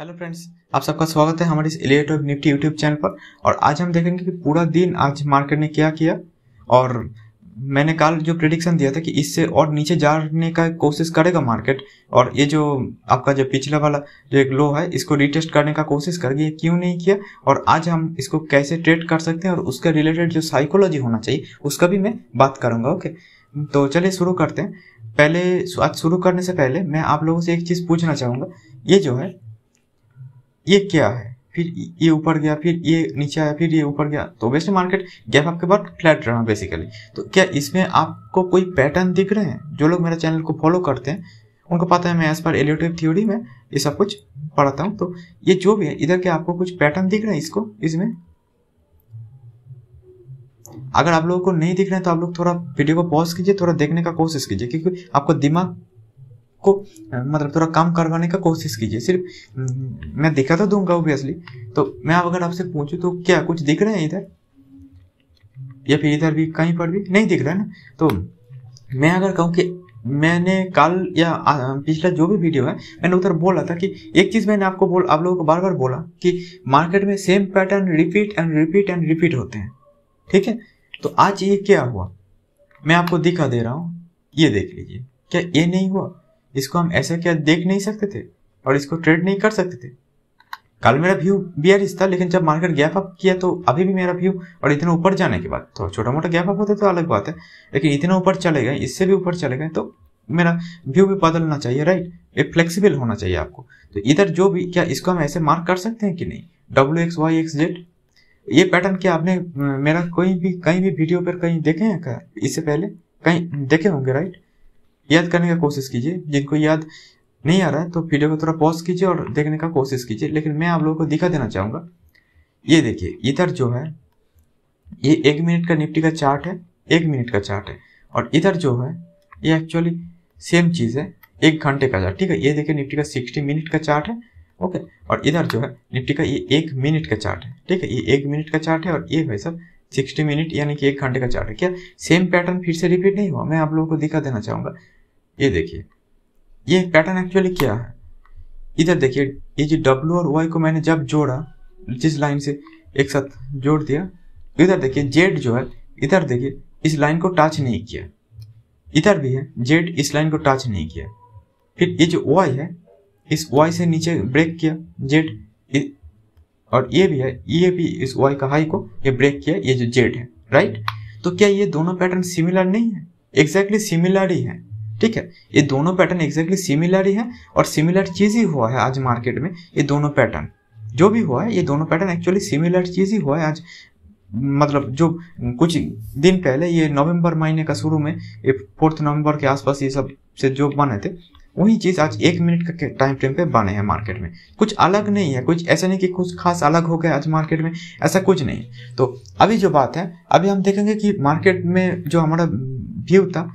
hello friends आप सबका स्वागत है हमारे इस इलेक्ट्रॉक निफ्टी यूट्यूब चैनल पर और आज हम देखेंगे कि पूरा दिन आज मार्केट ने क्या किया और मैंने कल जो प्रिडिक्शन दिया था कि इससे और नीचे जाने का कोशिश करेगा मार्केट और ये जो आपका जो पिछला वाला जो एक लो है इसको रिटेस्ट करने का कोशिश कर ये क्यों नहीं किया और आज हम इसको कैसे ट्रेड कर सकते हैं और उसके रिलेटेड जो साइकोलॉजी होना चाहिए उसका भी मैं बात करूँगा ओके तो चलिए शुरू करते हैं पहले आज शुरू करने से पहले मैं आप लोगों से एक चीज़ पूछना चाहूँगा ये जो है ये क्या है फिर ये ऊपर गया फिर ये नीचे आया फिर ये ऊपर गया तो वैसे मार्केट गैप आपके पास फ्लैट रहा बेसिकली तो क्या इसमें आपको कोई पैटर्न दिख रहे हैं जो लोग मेरे चैनल को फॉलो करते हैं उनको पता है मैं एज पर एलियोटिव थ्योरी में ये सब कुछ पढ़ाता हूँ तो ये जो भी है इधर के आपको कुछ पैटर्न दिख रहा है इसको इसमें अगर आप लोगों को नहीं दिख रहे हैं तो आप लोग थोड़ा वीडियो को पॉज कीजिए थोड़ा देखने का कोशिश कीजिए क्योंकि आपको दिमाग को मतलब थोड़ा कम करवाने का कोशिश कीजिए सिर्फ हम्म, मैं दिखा तो दूंगा ऑब्वियसली तो मैं अगर आपसे पूछूँ तो क्या कुछ दिख रहे हैं इधर या फिर इधर भी कहीं पर भी नहीं दिख रहा है ना तो मैं अगर कहूँ कि मैंने कल या पिछला जो भी वीडियो है मैंने उधर बोला था कि एक चीज़ मैंने आपको बोल आप लोगों को बार बार बोला कि मार्केट में same pattern repeat and repeat and repeat होते हैं ठीक है तो आज ये क्या हुआ मैं आपको दिखा दे रहा हूँ ये देख लीजिए क्या ये नहीं हुआ इसको हम ऐसा क्या देख नहीं सकते थे और इसको ट्रेड नहीं कर सकते थे कल मेरा व्यू बी था लेकिन जब मार्केट गैप अप किया तो अभी भी मेरा व्यू और इतने ऊपर जाने के बाद थोड़ा तो छोटा मोटा गैप अप होता तो अलग बात है लेकिन इतने ऊपर चले गए इससे भी ऊपर चले गए तो मेरा व्यू भी बदलना चाहिए राइट ये फ्लेक्सिबल होना चाहिए आपको तो इधर जो भी क्या इसको हम ऐसे मार्क कर सकते हैं कि नहीं W X Y X Z ये पैटर्न क्या आपने मेरा कोई भी कहीं भी वीडियो पर कहीं देखे हैं इससे पहले कहीं देखे होंगे राइट याद करने का कोशिश कीजिए जिनको याद नहीं आ रहा है तो वीडियो को थोड़ा पॉज कीजिए और देखने का कोशिश कीजिए लेकिन मैं आप लोगों को दिखा देना चाहूँगा ये देखिए इधर जो है ये एक मिनट का निफ्टी का चार्ट है एक मिनट का चार्ट है और इधर जो है ये एक्चुअली सेम चीज़ है एक घंटे का चार्ट ठीक है ये देखिए निफ्टी का सिक्सटी मिनट का चार्ट है ओके और इधर जो है निफ्टी का ये एक मिनट का चार्ट है ठीक है ये एक मिनट का चार्ट है और ये भाई सब सिक्सटी मिनट यानी कि एक घंटे का चार्ट है क्या सेम पैटर्न फिर से रिपीट नहीं हुआ मैं आप लोगों को दिखा देना चाहूँगा ये देखिए ये पैटर्न एक्चुअली क्या है इधर देखिए ये जो डब्ल्यू और वाई को मैंने जब जोड़ा जिस लाइन से एक साथ जोड़ दिया इधर देखिए जेड जो है इधर देखिए इस लाइन को टच नहीं किया इधर भी है जेड इस लाइन को टच नहीं किया फिर ये जो वाई है इस वाई से नीचे ब्रेक किया जेड और ये भी है ये भी इस वाई का हाई को ये ब्रेक किया ये जो जेड है राइट तो क्या ये दोनों पैटर्न सिमिलर नहीं है एग्जैक्टली exactly सिमिलर ही है ठीक है ये दोनों पैटर्न एग्जैक्टली सिमिलर ही है और सिमिलर चीज़ ही हुआ है आज मार्केट में ये दोनों पैटर्न जो भी हुआ है ये दोनों पैटर्न एक्चुअली सिमिलर चीज़ ही हुआ है आज मतलब जो कुछ दिन पहले ये नवंबर महीने का शुरू में ये फोर्थ नवंबर के आसपास ये सब से जो बने थे वही चीज़ आज एक मिनट का टाइम फ्रेम पे बने हैं मार्केट में कुछ अलग नहीं है कुछ ऐसा नहीं कि कुछ खास अलग हो गया आज मार्केट में ऐसा कुछ नहीं तो अभी जो बात है अभी हम देखेंगे कि मार्केट में जो हमारा व्यू था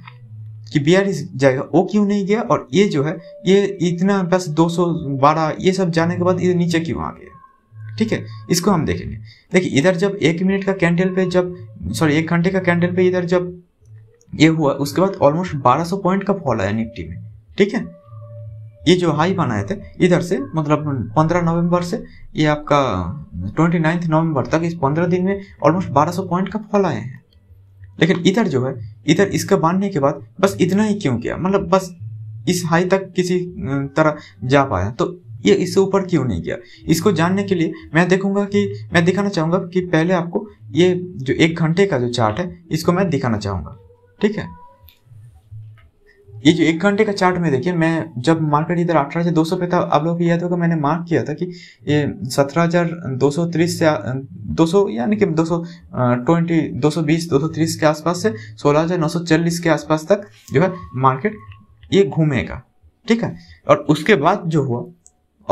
कि बी आर e जाएगा वो क्यों नहीं गया और ये जो है ये इतना बस बारह ये सब जाने के बाद ये नीचे क्यों आ गया ठीक है इसको हम देखेंगे देखिए इधर जब एक मिनट का कैंडल पे जब सॉरी एक घंटे का कैंडल पे इधर जब ये हुआ उसके बाद ऑलमोस्ट 1200 पॉइंट का फॉल आया निफ्टी में ठीक है ये जो हाई बनाए थे इधर से मतलब 15 नवंबर से ये आपका ट्वेंटी नवंबर तक इस 15 दिन में ऑलमोस्ट 1200 पॉइंट का फॉल आए हैं लेकिन इधर जो है इधर इसका बांधने के बाद बस इतना ही क्यों किया मतलब बस इस हाई तक किसी तरह जा पाया तो ये इससे ऊपर क्यों नहीं गया इसको जानने के लिए मैं देखूंगा कि मैं दिखाना चाहूंगा कि पहले आपको ये जो एक घंटे का जो चार्ट है इसको मैं दिखाना चाहूंगा ठीक है ये जो एक घंटे का चार्ट में देखिए मैं जब मार्केट इधर अठारह हजार दो सौ पे था आप लोग याद होगा मैंने मार्क किया था कि ये सत्रह हजार दो सौ तीस से दो सौ यानी कि दो सौ ट्वेंटी दो सौ बीस दो सौ तीस के आसपास से सोलह हजार नौ सौ चालीस के आसपास तक जो है मार्केट ये घूमेगा ठीक है और उसके बाद जो हुआ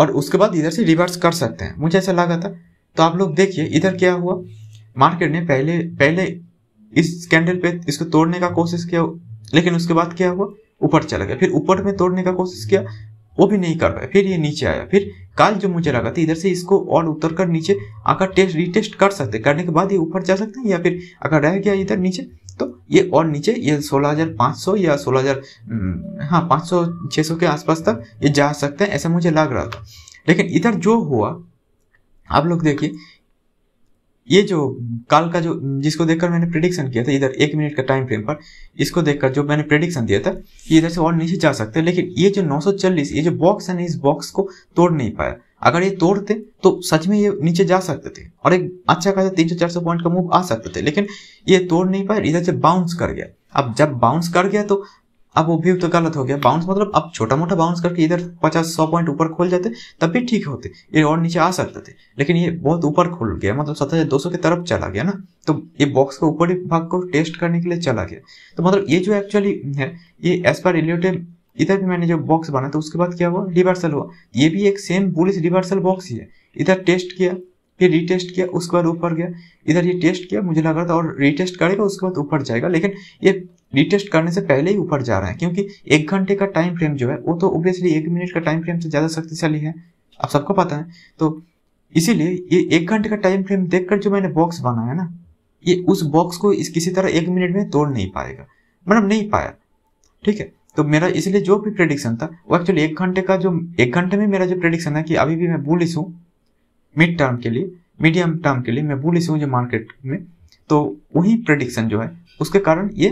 और उसके बाद इधर से रिवर्स कर सकते हैं मुझे ऐसा लगा था तो आप लोग देखिए इधर क्या हुआ मार्केट ने पहले पहले इस कैंडल पे इसको तोड़ने का कोशिश किया लेकिन उसके बाद क्या हुआ ऊपर चला गया फिर ऊपर में तोड़ने का कोशिश किया वो भी नहीं कर पाया फिर ये नीचे आया फिर काल जो मुझे लगा था इधर से इसको और उतर कर नीचे आकर टेस्ट रीटेस्ट कर सकते करने के बाद ये ऊपर जा सकते हैं या फिर अगर रह गया इधर नीचे तो ये और नीचे ये 16,500 या 16,000 हम्म, हाँ 500 600 के आसपास तक ये जा सकते हैं ऐसा मुझे लग रहा था लेकिन इधर जो हुआ आप लोग देखिए ये जो कल का जो जिसको देखकर मैंने प्रिडिक्शन किया था इधर एक मिनट का टाइम फ्रेम पर इसको देखकर जो मैंने प्रिडिक्शन दिया था कि इधर से और नीचे जा सकते हैं लेकिन ये जो 940 ये जो बॉक्स है ना इस बॉक्स को तोड़ नहीं पाया अगर ये तोड़ते तो सच में ये नीचे जा सकते थे और एक अच्छा खासा तीन सौ चार सौ पॉइंट का मूव आ सकते थे लेकिन ये तोड़ नहीं पाया इधर से बाउंस कर गया अब जब बाउंस कर गया तो अब वो भी तो गलत हो गया बाउंस मतलब अब छोटा मोटा बाउंस करके इधर पचास सौ पॉइंट ऊपर खोल जाते तब भी ठीक होते ये और नीचे आ सकते थे लेकिन ये बहुत ऊपर खुल गया मतलब सत्रह दो सौ की तरफ चला गया ना तो ये बॉक्स के ऊपरी भाग को टेस्ट करने के लिए चला गया तो मतलब ये जो एक्चुअली है ये एज पर रिलेटेड इधर भी मैंने जो बॉक्स बना था उसके बाद क्या हुआ रिवर्सल हुआ ये भी एक सेम बुलिस रिवर्सल बॉक्स ही है इधर टेस्ट किया फिर रीटेस्ट किया उसके बाद ऊपर गया इधर ये टेस्ट किया मुझे लग रहा था और रीटेस्ट करेगा उसके बाद ऊपर जाएगा लेकिन ये रीटेस्ट करने से पहले ही ऊपर जा रहा है क्योंकि एक घंटे का टाइम फ्रेम जो है वो तो ओबियसली एक मिनट का टाइम फ्रेम से ज़्यादा शक्तिशाली है आप सबको पता है तो इसीलिए ये एक घंटे का टाइम फ्रेम देख जो मैंने बॉक्स बनाया ना ये उस बॉक्स को इस किसी तरह एक मिनट में तोड़ नहीं पाएगा मतलब नहीं पाया ठीक है तो मेरा इसलिए जो भी प्रेडिक्शन था वो एक्चुअली एक घंटे का जो एक घंटे में मेरा जो प्रेडिक्शन है कि अभी भी मैं बुलिस हूँ मिड टर्म के लिए मीडियम टर्म के लिए मैं बुलिस हूँ जो मार्केट में तो वही प्रडिक्शन जो है उसके कारण ये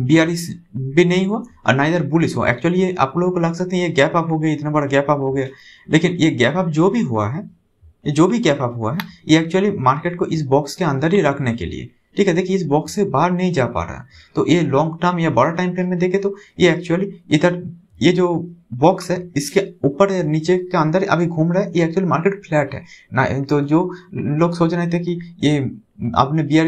बियालीस भी नहीं हुआ और ना इधर बुलिस हुआ एक्चुअली ये आप लोगों को लग सकते हैं ये गैप अप हो गया इतना बड़ा गैप अप हो गया लेकिन ये गैप अप जो भी हुआ है ये जो भी गैप अप हुआ है ये एक्चुअली मार्केट को इस बॉक्स के अंदर ही रखने के लिए ठीक है देखिए इस बॉक्स से बाहर नहीं जा पा रहा तो ये लॉन्ग टर्म या बड़ा टाइम फ्रेम में देखे तो ये एक्चुअली इधर ये जो बॉक्स है इसके ऊपर नीचे के अंदर अभी घूम रहा है ये एक्चुअल मार्केट फ्लैट है ना तो जो लोग सोच रहे थे कि ये आपने बी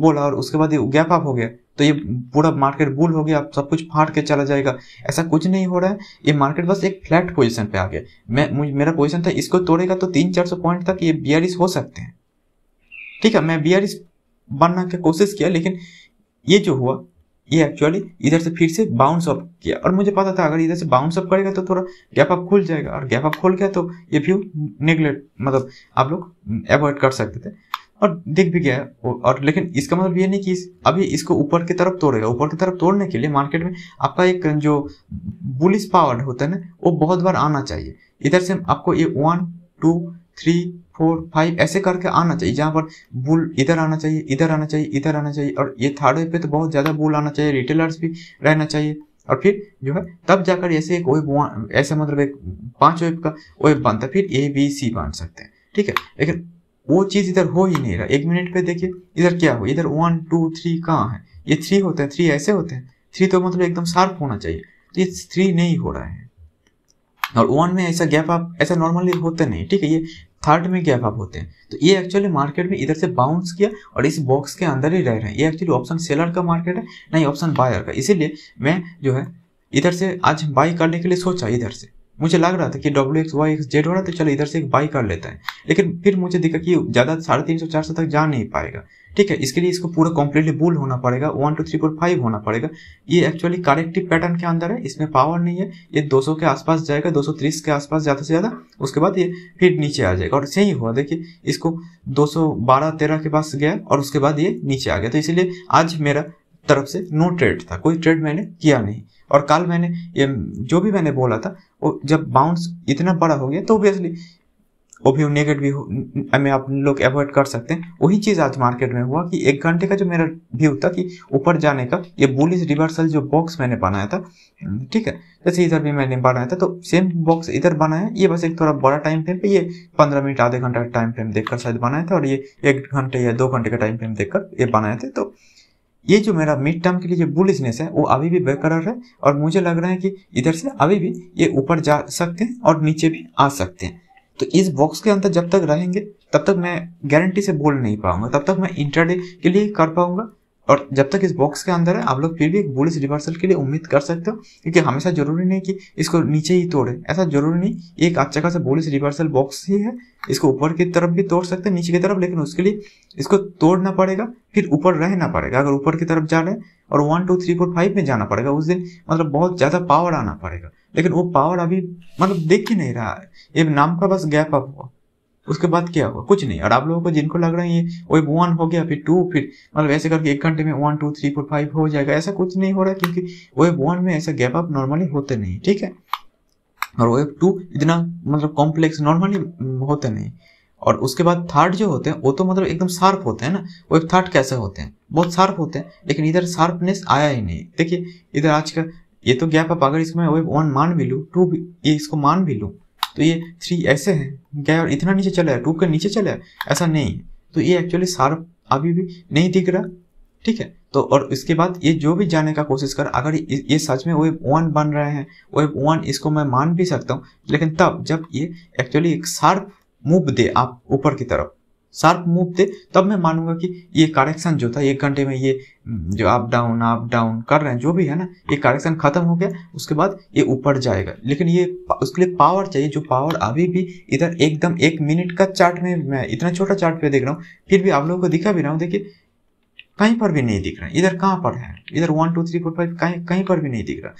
बोला और उसके बाद ये गैप अप हो गया तो ये पूरा मार्केट बुल हो गया सब कुछ फाट के चला जाएगा ऐसा कुछ नहीं हो रहा है ये मार्केट बस एक फ्लैट पोजीशन पे आ गया मैं मेरा पोजीशन था इसको तोड़ेगा तो तीन चार सौ पॉइंट तक ये बी हो सकते हैं ठीक है मैं बी बनने की कोशिश किया लेकिन ये जो हुआ ये एक्चुअली इधर से फिर से बाउंस अप किया और मुझे पता था अगर इधर से बाउंस अप करेगा तो थोड़ा गैप अप खुल जाएगा और गैप अप खोल गया तो ये व्यू नेगलेक्ट मतलब आप लोग अवॉइड कर सकते थे और दिख भी गया है और लेकिन इसका मतलब ये नहीं कि इस, अभी इसको ऊपर की तरफ तोड़ेगा ऊपर की तरफ तोड़ने के लिए मार्केट में आपका एक जो बुलिस पावर होता है ना वो बहुत बार आना चाहिए इधर से आपको ये one two three four five ऐसे करके आना चाहिए जहाँ पर बुल इधर आना चाहिए इधर आना चाहिए इधर आना चाहिए और ये थर्ड वे पे तो बहुत ज़्यादा बुल आना चाहिए रिटेलर्स भी रहना चाहिए और फिर जो है तब जाकर ऐसे एक वेब ऐसे मतलब एक पांच वेब का वेब बनता है फिर ए बी सी बन सकते हैं ठीक है लेकिन वो चीज़ इधर हो ही नहीं रहा एक मिनट पे देखिए इधर क्या हो इधर वन टू थ्री कहाँ है ये थ्री होते हैं थ्री ऐसे होते हैं थ्री तो मतलब एकदम शार्प होना चाहिए तो ये थ्री नहीं हो रहा है और वन में ऐसा गैप आप ऐसा नॉर्मली होते नहीं ठीक है ये थर्ड में गैप अप होते हैं तो ये एक्चुअली मार्केट में इधर से बाउंस किया और इस बॉक्स के अंदर ही रह रहे हैं ये एक्चुअली ऑप्शन सेलर का मार्केट है ना ही ऑप्शन बायर का इसीलिए मैं जो है इधर से आज बाई करने के लिए सोचा इधर से मुझे लग रहा था कि W X Y X Z हो रहा था चलो इधर से एक बाई कर लेता है लेकिन फिर मुझे दिखा कि ज़्यादा साढ़े तीन सौ चार सौ तक जा नहीं पाएगा ठीक है इसके लिए इसको पूरा कम्प्लीटली बुल होना पड़ेगा one two three four five होना पड़ेगा ये एक्चुअली करेक्टिव पैटर्न के अंदर है इसमें पावर नहीं है ये 200 के आसपास जाएगा 230 के आसपास ज़्यादा से ज़्यादा उसके बाद ये फिर नीचे आ जाएगा और सही हुआ देखिए इसको दो सौ के पास गया और उसके बाद ये नीचे आ गया तो इसीलिए आज मेरा तरफ से नो ट्रेड था कोई ट्रेड मैंने किया नहीं और कल मैंने ये जो भी मैंने बोला था वो जब बाउंस इतना बड़ा हो गया तो ओबियसली वो भी नेगेट व्यू में आप लोग अवॉइड कर सकते हैं वही चीज़ आज मार्केट में हुआ कि एक घंटे का जो मेरा व्यू था कि ऊपर जाने का ये बुलिस रिवर्सल जो बॉक्स मैंने बनाया था ठीक है जैसे इधर भी मैंने बनाया था तो सेम बॉक्स इधर बनाया ये बस एक थोड़ा बड़ा टाइम फ्रेम पे ये पंद्रह मिनट आधे घंटा टाइम फ्रेम देखकर शायद बनाया था और ये एक घंटे या दो घंटे का टाइम फ्रेम देखकर ये बनाए थे तो ये जो मेरा मिड टर्म के लिए जो बुलिशनेस है वो अभी भी बेकरार है और मुझे लग रहा है कि इधर से अभी भी ये ऊपर जा सकते हैं और नीचे भी आ सकते हैं तो इस बॉक्स के अंदर जब तक रहेंगे तब तक मैं गारंटी से बोल नहीं पाऊंगा तब तक मैं इंटरडे के लिए कर पाऊंगा और जब तक इस बॉक्स के अंदर है आप लोग फिर भी एक बुलिस रिवर्सल के लिए उम्मीद कर सकते हो क्योंकि हमेशा जरूरी नहीं कि इसको नीचे ही तोड़े ऐसा जरूरी नहीं एक अच्छा खासा बुलिस रिवर्सल बॉक्स ही है इसको ऊपर की तरफ भी तोड़ सकते हैं नीचे की तरफ लेकिन उसके लिए इसको तोड़ना पड़ेगा फिर ऊपर रहना पड़ेगा अगर ऊपर की तरफ जा रहे हैं और one two three four five में जाना पड़ेगा उस दिन मतलब बहुत ज़्यादा पावर आना पड़ेगा लेकिन वो पावर अभी मतलब देख ही नहीं रहा है ये नाम का बस गैप अप हुआ उसके बाद क्या हुआ कुछ नहीं और आप लोगों को जिनको लग रहा है ये वेब वन हो गया फिर टू फिर मतलब ऐसे करके एक घंटे में one two three four five हो जाएगा ऐसा कुछ नहीं हो रहा क्योंकि वेब वन में ऐसा गैप अप नॉर्मली होते नहीं ठीक है और वेब टू इतना मतलब कॉम्प्लेक्स नॉर्मली होते नहीं और उसके बाद थर्ड जो होते हैं वो तो मतलब एकदम शार्प होते हैं ना वो एक थार्ड कैसे होते हैं बहुत शार्प होते हैं लेकिन इधर शार्पनेस आया ही नहीं देखिए इधर आज का ये तो गैप अप अगर इसमें वेब वन मान भी लूँ टू ये इसको मान भी लूँ तो ये थ्री ऐसे हैं गैप इतना नीचे चला है टू के नीचे चला है ऐसा नहीं है तो ये एक्चुअली शार्प अभी भी नहीं दिख रहा ठीक है तो और इसके बाद ये जो भी जाने का कोशिश कर अगर ये सच में वेब वन बन रहे हैं वेब वन इसको मैं मान भी सकता हूँ लेकिन तब जब ये एक्चुअली एक शार्प मूव दे आप ऊपर की तरफ शार्प मूव दे तब मैं मानूंगा कि ये करेक्शन जो था एक घंटे में ये हम्म, जो अप डाउन अप डाउन कर रहे हैं जो भी है ना ये करेक्शन खत्म हो गया उसके बाद ये ऊपर जाएगा लेकिन ये उसके लिए पावर चाहिए जो पावर अभी भी इधर एकदम एक मिनट का चार्ट में मैं इतना छोटा चार्ट पे देख रहा हूँ फिर भी आप लोगों को दिखा भी रहा हूँ देखिए कहीं पर भी नहीं दिख रहा है इधर कहाँ पर है इधर one two three four five कहीं कहीं पर भी नहीं दिख रहा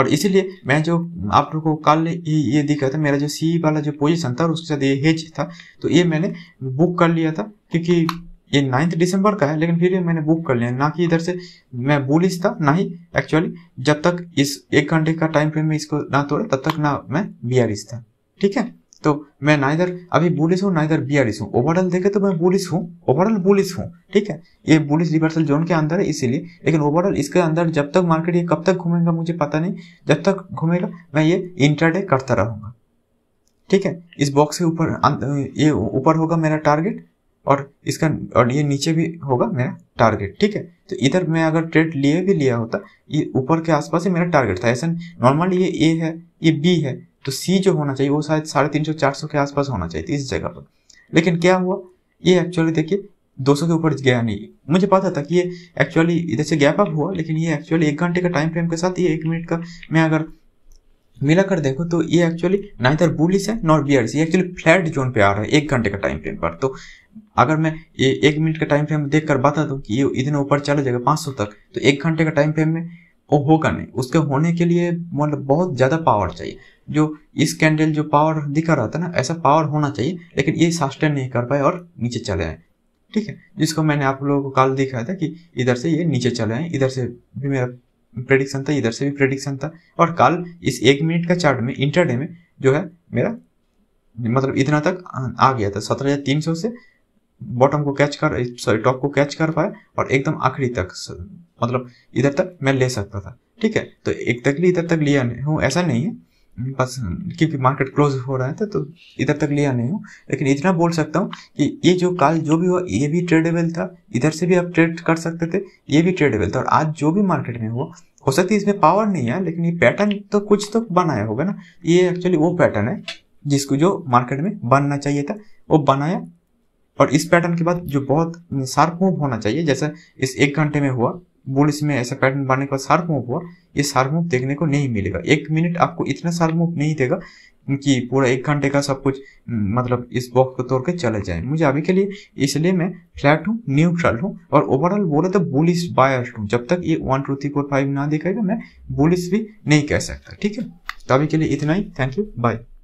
और इसीलिए मैं जो आप लोग को कल ये ये दिखा था मेरा जो सी वाला जो पोजिशन था उसके साथ ये हेज था तो ये मैंने बुक कर लिया था क्योंकि ये नाइन्थ दिसंबर का है लेकिन फिर मैंने बुक कर लिया ना कि इधर से मैं बुलिश था ना ही एक्चुअली जब तक इस एक घंटे का टाइम फ्रेम में इसको ना तोड़े तब तक ना मैं बियरिश था ठीक है तो मैं ना इधर अभी बुलिस हूँ ना इधर बियरिस हूँ ओवरऑल देखे तो मैं बुलिस हूँ ओवरऑल बुलिस हूँ ठीक है ये बुलिस रिवर्सल जोन के अंदर है इसीलिए लेकिन ओवरऑल इसके अंदर जब तक मार्केट ये कब तक घूमेगा मुझे पता नहीं जब तक घूमेगा मैं ये इंटरडे करता रहूंगा ठीक है इस बॉक्स के ऊपर ये ऊपर होगा मेरा टारगेट और इसका और ये नीचे भी होगा मेरा टारगेट ठीक है तो इधर मैं अगर ट्रेड लिए भी लिया होता ये ऊपर के आसपास ही मेरा टारगेट था ऐसा नॉर्मली ये ए है ये बी है तो सी जो होना चाहिए वो शायद साढ़े तीन सौ चार सौ के आसपास होना चाहिए इस जगह पर लेकिन क्या हुआ ये एक्चुअली देखिए दो सौ के ऊपर गया नहीं मुझे पता था कि ये एक्चुअली इधर से गैप अप हुआ लेकिन ये एक्चुअली एक घंटे का टाइम फ्रेम के साथ ये एक मिनट का मैं अगर मिला कर देखो तो ये एक्चुअली ना इधर बुलिस है नॉट बियर ये एक्चुअली फ्लैट जोन पे आ रहा है एक घंटे का टाइम फ्रेम पर तो अगर मैं ये एक मिनट का टाइम फ्रेम देख कर बता दूँ कि ये इतने ऊपर चला जाएगा 500 तक तो एक घंटे का टाइम फ्रेम में वो होगा नहीं उसके होने के लिए मतलब बहुत ज़्यादा पावर चाहिए जो इस कैंडल जो पावर दिखा रहा था ना ऐसा पावर होना चाहिए लेकिन ये सस्टेन नहीं कर पाए और नीचे चले आए ठीक है जिसको मैंने आप लोगों को कल दिखाया था कि इधर से ये नीचे चले आए इधर से भी मेरा प्रेडिक्शन था इधर से भी प्रेडिक्शन था और कल इस एक मिनट का चार्ट में इंटरडे में जो है मेरा मतलब इतना तक आ गया था सत्रह से बॉटम को कैच कर सॉरी टॉप को कैच कर पाए और एकदम आखिरी तक मतलब इधर तक मैं ले सकता था ठीक है तो एक तक लिए इधर तक लिया नहीं हूँ ऐसा नहीं है बस क्योंकि मार्केट क्लोज हो रहा है तो, तो इधर तक लिया नहीं हूँ लेकिन इतना बोल सकता हूँ कि ये जो काल जो भी हुआ ये भी ट्रेडेबल था इधर से भी आप ट्रेड कर सकते थे ये भी ट्रेडेबल था और आज जो भी मार्केट में हुआ हो सकती है इसमें पावर नहीं है लेकिन ये पैटर्न तो कुछ तो बनाया होगा ना ये एक्चुअली वो पैटर्न है जिसको जो मार्केट में बनना चाहिए था वो बनाया और इस पैटर्न के बाद जो बहुत शार्प मूव होना चाहिए जैसे इस एक घंटे में हुआ बोलिस में ऐसा पैटर्न बनने के बाद शार्प मूव हुआ ये शार्प मूव देखने को नहीं मिलेगा एक मिनट आपको इतना शार्प मूव नहीं देगा कि पूरा एक घंटे का सब कुछ मतलब इस बॉक्स को तोड़ के चले जाए मुझे अभी के लिए इसलिए मैं फ्लैट हूँ न्यूट्रल हूँ और ओवरऑल बोले तो बुलिस बायस हूँ जब तक ये one two three four five ना दिखाएगा मैं बुलिस भी नहीं कह सकता ठीक है तो अभी के लिए इतना ही थैंक यू बाय